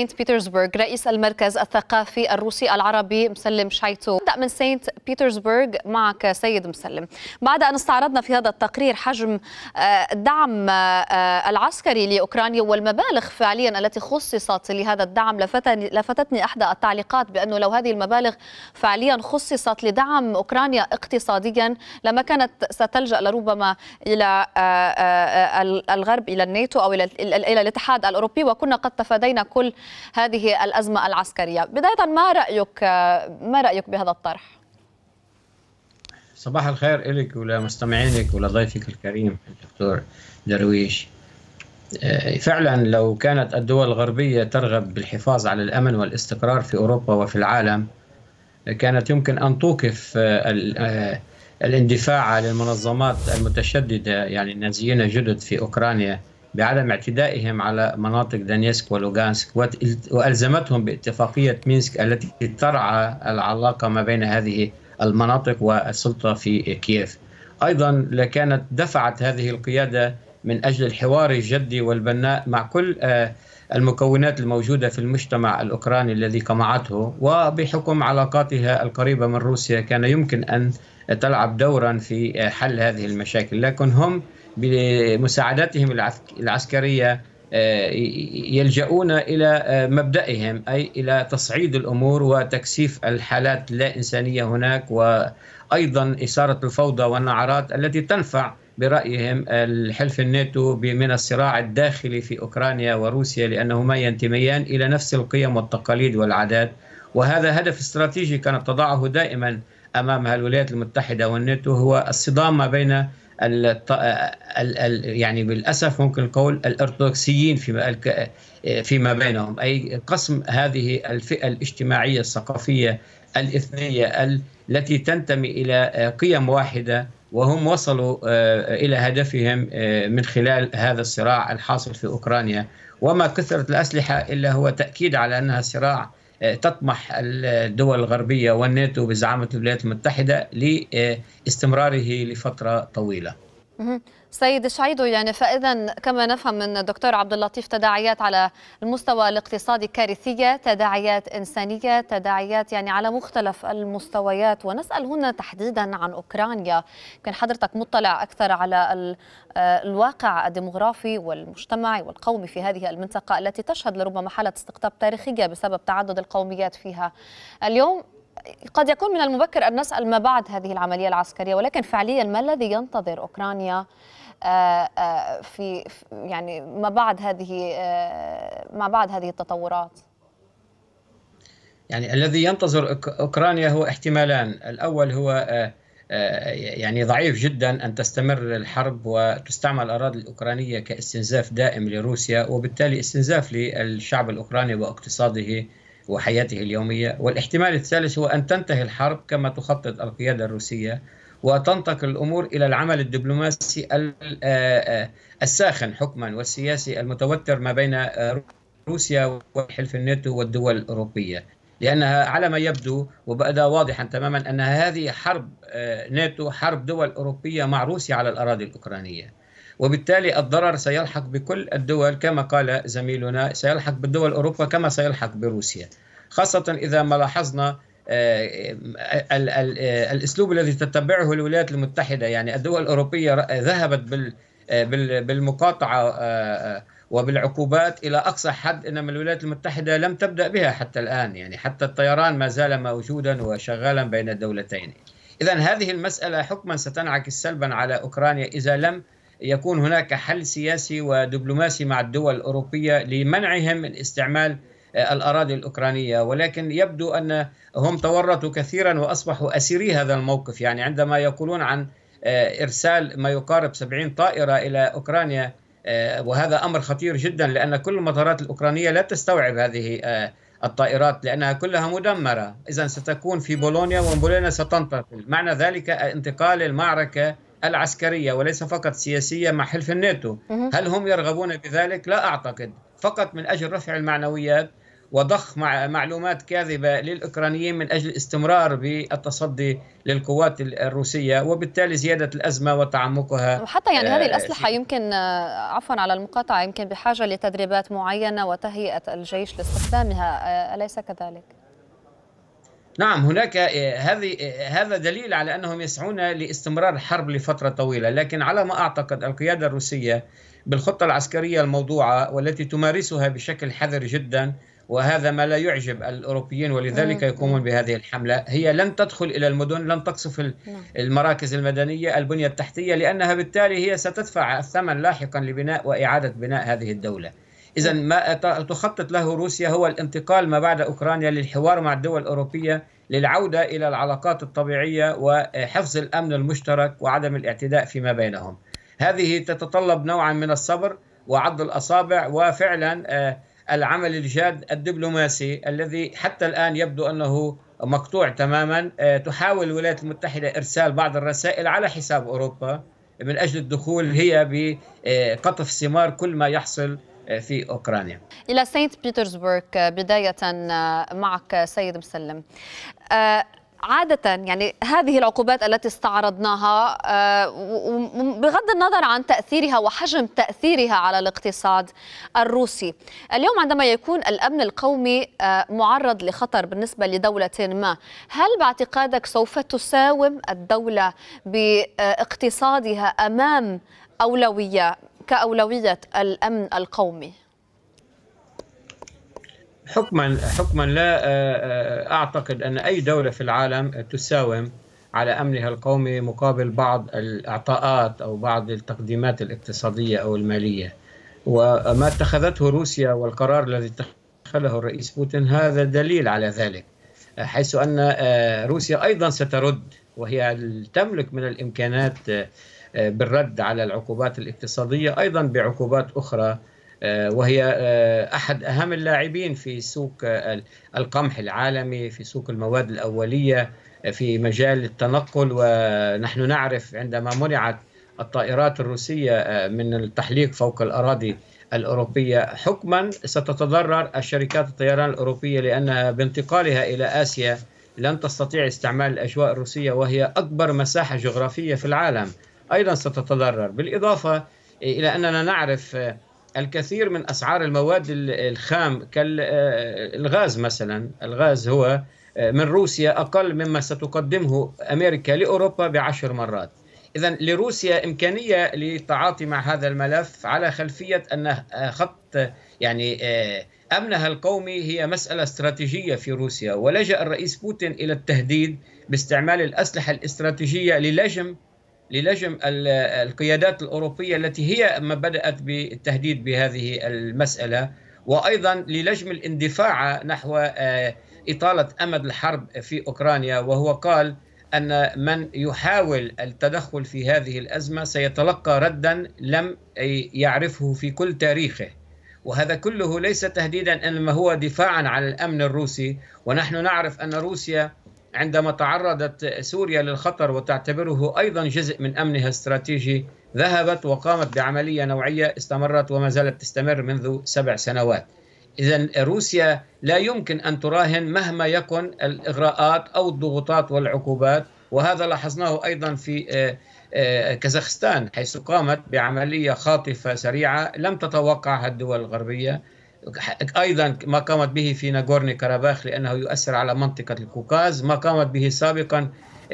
سانت بيترسبرغ رئيس المركز الثقافي الروسي العربي مسلم شايتو نبدأ من سانت بيترسبرغ معك سيد مسلم بعد أن استعرضنا في هذا التقرير حجم آه، الدعم آه، العسكري لأوكرانيا والمبالغ فعليا التي خصصت لهذا الدعم لفتتني أحدى التعليقات بأنه لو هذه المبالغ فعليا خصصت لدعم أوكرانيا اقتصاديا لما كانت ستلجأ لربما إلى آه، الغرب إلى الناتو أو إلى الاتحاد الأوروبي وكنا قد تفادينا كل هذه الأزمة العسكرية بداية ما رأيك ما رأيك بهذا الطرح؟ صباح الخير إلك ولمستمعينك ولضيفك الكريم الدكتور درويش آه، فعلا لو كانت الدول الغربية ترغب بالحفاظ على الأمن والاستقرار في أوروبا وفي العالم كانت يمكن أن توقف آه، آه، الاندفاع للمنظمات المنظمات المتشددة يعني النازيين جدد في أوكرانيا بعدم اعتدائهم على مناطق دانيسك ولوغانسك والزمتهم باتفاقيه مينسك التي ترعى العلاقه ما بين هذه المناطق والسلطه في كييف. ايضا لكانت دفعت هذه القياده من اجل الحوار الجدي والبناء مع كل آه، المكونات الموجوده في المجتمع الاوكراني الذي قمعته وبحكم علاقاتها القريبه من روسيا كان يمكن ان تلعب دورا في حل هذه المشاكل لكن هم بمساعداتهم العسكريه آه، يلجؤون الى آه، مبدئهم اي الى تصعيد الامور وتكثيف الحالات اللا انسانيه هناك وايضا اثاره الفوضى والنعرات التي تنفع برايهم الحلف الناتو من الصراع الداخلي في اوكرانيا وروسيا لانهما ينتميان الى نفس القيم والتقاليد والعادات وهذا هدف استراتيجي كانت تضعه دائما أمامها الولايات المتحده والناتو هو الصدام ما بين ال... يعني بالاسف ممكن القول الارثوذكسيين فيما فيما بينهم اي قسم هذه الفئه الاجتماعيه الثقافيه الاثنيه التي تنتمي الى قيم واحده وهم وصلوا آه، الى هدفهم آه، من خلال هذا الصراع الحاصل في اوكرانيا وما كثره الاسلحه الا هو تاكيد على انها صراع آه، تطمح الدول الغربية والناتو بزعامة الولايات المتحدة لاستمراره لفترة طويلة سيد شعيدو يعني فاذا كما نفهم من الدكتور عبد اللطيف تداعيات على المستوى الاقتصادي كارثيه، تداعيات انسانيه، تداعيات يعني على مختلف المستويات ونسال هنا تحديدا عن اوكرانيا، يمكن حضرتك مطلع اكثر على آه، الواقع الديموغرافي والمجتمعي والقومي في هذه المنطقه التي تشهد لربما حاله استقطاب تاريخيه بسبب تعدد القوميات فيها. اليوم قد يكون من المبكر أن نسأل ما بعد هذه العملية العسكرية ولكن فعليا ما الذي ينتظر أوكرانيا آه، آه، في يعني ما بعد هذه آه، ما بعد هذه التطورات يعني الذي ينتظر اوكرانيا هو احتمالان الاول هو يعني ضعيف جدا ان تستمر الحرب وتستعمل الاراضي الاوكرانيه كاستنزاف دائم لروسيا وبالتالي استنزاف للشعب الاوكراني واقتصاده وحياته اليوميه والاحتمال الثالث هو ان تنتهي الحرب كما تخطط القياده الروسيه وتنتقل الامور الى العمل الدبلوماسي آه، آه، الساخن حكما والسياسي المتوتر ما بين آه، روسيا وحلف الناتو والدول الاوروبيه لانها على ما يبدو وبدا واضحا تماما ان هذه حرب ناتو حرب دول اوروبيه مع روسيا على الاراضي الاوكرانيه وبالتالي الضرر سيلحق بكل الدول كما قال زميلنا سيلحق بالدول أوروبا كما سيلحق بروسيا خاصة إذا ما لاحظنا آه، آه، آه، الاسلوب الذي تتبعه الولايات المتحده يعني الدول الاوروبيه ذهبت بالمقاطعه وبالعقوبات الى اقصى حد انما الولايات المتحده لم تبدا بها حتى الان يعني حتى الطيران ما زال موجودا وشغالا بين الدولتين. اذا هذه المساله حكما ستنعكس سلبا على اوكرانيا اذا لم يكون هناك حل سياسي ودبلوماسي مع الدول الاوروبيه لمنعهم من استعمال الأراضي الأوكرانية ولكن يبدو أن هم تورطوا كثيرا وأصبحوا أسيري هذا الموقف يعني عندما يقولون عن آه، إرسال ما يقارب 70 طائرة إلى أوكرانيا آه، وهذا أمر خطير جدا لأن كل المطارات الأوكرانية لا تستوعب هذه آه، الطائرات لأنها كلها مدمرة إذا ستكون في بولونيا وبولونيا ستنتقل معنى ذلك انتقال المعركة العسكرية وليس فقط سياسية مع حلف الناتو هل هم يرغبون بذلك؟ لا أعتقد فقط من أجل رفع المعنويات وضخ معلومات كاذبة للأوكرانيين من أجل الاستمرار بالتصدي للقوات الروسية وبالتالي زيادة الأزمة وتعمقها وحتى يعني هذه آه، الأسلحة يمكن آه، عفوا على المقاطعة يمكن بحاجة لتدريبات معينة وتهيئة الجيش لاستخدامها آه، أليس كذلك؟ نعم هناك هذه هذا دليل على انهم يسعون لاستمرار الحرب لفتره طويله، لكن على ما اعتقد القياده الروسيه بالخطه العسكريه الموضوعه والتي تمارسها بشكل حذر جدا وهذا ما لا يعجب الأوروبيين ولذلك يقومون بهذه الحملة هي لن تدخل إلى المدن لن تقصف نعم. المراكز المدنية البنية التحتية لأنها بالتالي هي ستدفع الثمن لاحقا لبناء وإعادة بناء هذه الدولة إذا نعم. ما تخطط له روسيا هو الانتقال ما بعد أوكرانيا للحوار مع الدول الأوروبية للعودة إلى العلاقات الطبيعية وحفظ الأمن المشترك وعدم الاعتداء فيما بينهم هذه تتطلب نوعا من الصبر وعض الأصابع وفعلا آه، العمل الجاد الدبلوماسي الذي حتى الآن يبدو أنه مقطوع تماما آه، تحاول الولايات المتحدة إرسال بعض الرسائل على حساب أوروبا من أجل الدخول هي بقطف آه، ثمار كل ما يحصل آه، في أوكرانيا إلى سانت بيترسبورغ بداية معك سيد مسلم عادة يعني هذه العقوبات التي استعرضناها آه، بغض النظر عن تأثيرها وحجم تأثيرها على الاقتصاد الروسي اليوم عندما يكون الأمن القومي آه، معرض لخطر بالنسبة لدولة ما هل باعتقادك سوف تساوم الدولة باقتصادها أمام أولوية كأولوية الأمن القومي؟ حكما حكما لا آه، آه، اعتقد ان اي دوله في العالم تساوم على امنها القومي مقابل بعض الاعطاءات او بعض التقديمات الاقتصاديه او الماليه وما اتخذته روسيا والقرار الذي اتخذه الرئيس بوتين هذا دليل على ذلك حيث ان آه، روسيا ايضا سترد وهي تملك من الامكانات بالرد على العقوبات الاقتصاديه ايضا بعقوبات اخرى آه، وهي آه، احد اهم اللاعبين في سوق آه، القمح العالمي في سوق المواد الاوليه في مجال التنقل ونحن نعرف عندما منعت الطائرات الروسيه من التحليق فوق الاراضي الاوروبيه حكما ستتضرر الشركات الطيران الاوروبيه لانها بانتقالها الى اسيا لن تستطيع استعمال الاجواء الروسيه وهي اكبر مساحه جغرافيه في العالم ايضا ستتضرر بالاضافه الى اننا نعرف الكثير من اسعار المواد الخام كالغاز آه، مثلا الغاز هو آه، من روسيا اقل مما ستقدمه امريكا لاوروبا بعشر مرات اذا لروسيا امكانيه للتعاطي مع هذا الملف على خلفيه ان خط يعني آه، امنها القومي هي مساله استراتيجيه في روسيا ولجا الرئيس بوتين الى التهديد باستعمال الاسلحه الاستراتيجيه للجم للجم القيادات الأوروبية التي هي ما بدأت بالتهديد بهذه المسألة وأيضا للجم الاندفاع نحو آه، إطالة أمد الحرب في أوكرانيا وهو قال أن من يحاول التدخل في هذه الأزمة سيتلقى ردا لم يعرفه في كل تاريخه وهذا كله ليس تهديدا انما هو دفاعا عن الامن الروسي ونحن نعرف ان روسيا عندما تعرضت سوريا للخطر وتعتبره أيضا جزء من أمنها الاستراتيجي ذهبت وقامت بعملية نوعية استمرت وما زالت تستمر منذ سبع سنوات إذا روسيا لا يمكن أن تراهن مهما يكن الإغراءات أو الضغوطات والعقوبات وهذا لاحظناه أيضا في آه، آه، كازاخستان حيث قامت بعملية خاطفة سريعة لم تتوقعها الدول الغربية أيضا ما قامت به في ناغورني كاراباخ لأنه يؤثر على منطقة الكوكاز ما قامت به سابقا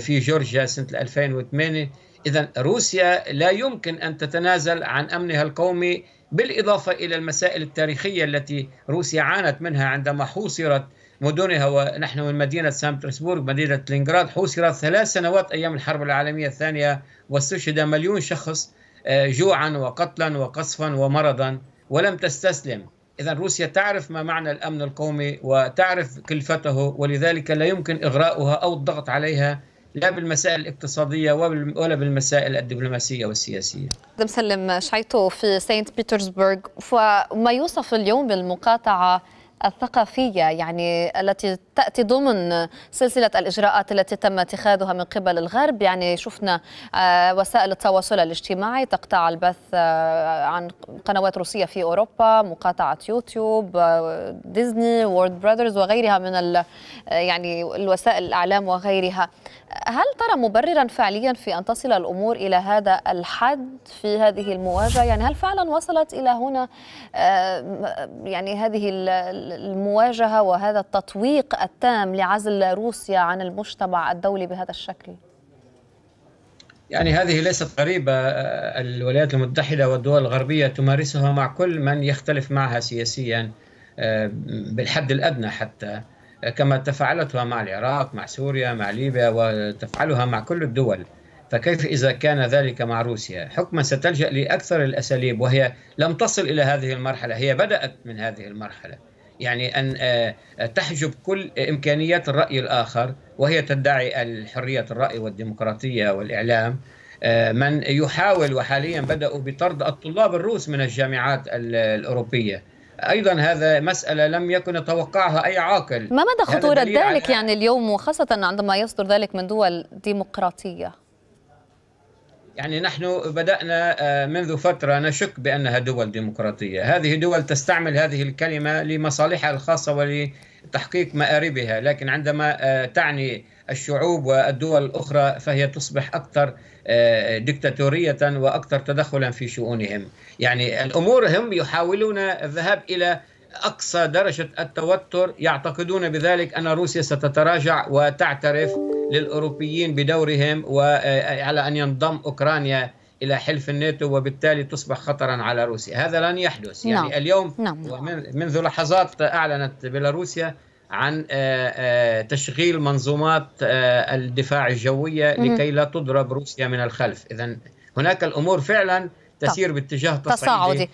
في جورجيا سنة 2008 إذا روسيا لا يمكن أن تتنازل عن أمنها القومي بالإضافة إلى المسائل التاريخية التي روسيا عانت منها عندما حوصرت مدنها ونحن من مدينة سان بطرسبورغ مدينة لينغراد حوصرت ثلاث سنوات أيام الحرب العالمية الثانية واستشهد مليون شخص آه، جوعا وقتلا وقصفا ومرضا ولم تستسلم إذا روسيا تعرف ما معنى الأمن القومي وتعرف كلفته ولذلك لا يمكن إغراؤها أو الضغط عليها لا بالمسائل الاقتصادية ولا بالمسائل الدبلوماسية والسياسية مسلم سلم في سانت بيترسبورغ وما يوصف اليوم بالمقاطعة الثقافية يعني التي تأتي ضمن سلسلة الإجراءات التي تم اتخاذها من قبل الغرب يعني شفنا آه، وسائل التواصل الاجتماعي تقطع البث آه، عن قنوات روسية في أوروبا مقاطعة يوتيوب آه، ديزني وورد برادرز وغيرها من يعني الوسائل الإعلام وغيرها هل ترى مبررا فعليا في أن تصل الأمور إلى هذا الحد في هذه المواجهة يعني هل فعلا وصلت إلى هنا آه، يعني هذه المواجهة وهذا التطويق التام لعزل روسيا عن المجتمع الدولي بهذا الشكل؟ يعني هذه ليست غريبة آه، الولايات المتحدة والدول الغربية تمارسها مع كل من يختلف معها سياسيا آه، بالحد الأدنى حتى كما تفعلتها مع العراق مع سوريا مع ليبيا وتفعلها مع كل الدول فكيف إذا كان ذلك مع روسيا حكما ستلجأ لأكثر الأساليب وهي لم تصل إلى هذه المرحلة هي بدأت من هذه المرحلة يعني أن آه، تحجب كل إمكانيات الرأي الآخر وهي تدعي الحرية الرأي والديمقراطية والإعلام آه، من يحاول وحاليا بدأوا بطرد الطلاب الروس من الجامعات الأوروبية ايضا هذا مساله لم يكن يتوقعها اي عاقل ما مدى خطوره ذلك يعني اليوم وخاصه عندما يصدر ذلك من دول ديمقراطيه يعني نحن بدأنا آه، منذ فترة نشك بأنها دول ديمقراطية هذه دول تستعمل هذه الكلمة لمصالحها الخاصة ولتحقيق مآربها لكن عندما آه، تعني الشعوب والدول الأخرى فهي تصبح أكثر آه، دكتاتورية وأكثر تدخلا في شؤونهم يعني الأمور هم يحاولون الذهاب إلى أقصى درجة التوتر يعتقدون بذلك أن روسيا ستتراجع وتعترف للأوروبيين بدورهم وعلى آه، أن ينضم أوكرانيا إلى حلف الناتو وبالتالي تصبح خطرا على روسيا هذا لن يحدث يعني لا. نعم. اليوم لا. نعم، نعم. منذ لحظات أعلنت بيلاروسيا عن آه، آه، تشغيل منظومات الدفاع الجوية لكي لا تضرب روسيا من الخلف إذا هناك الأمور فعلا تسير باتجاه تصاعدي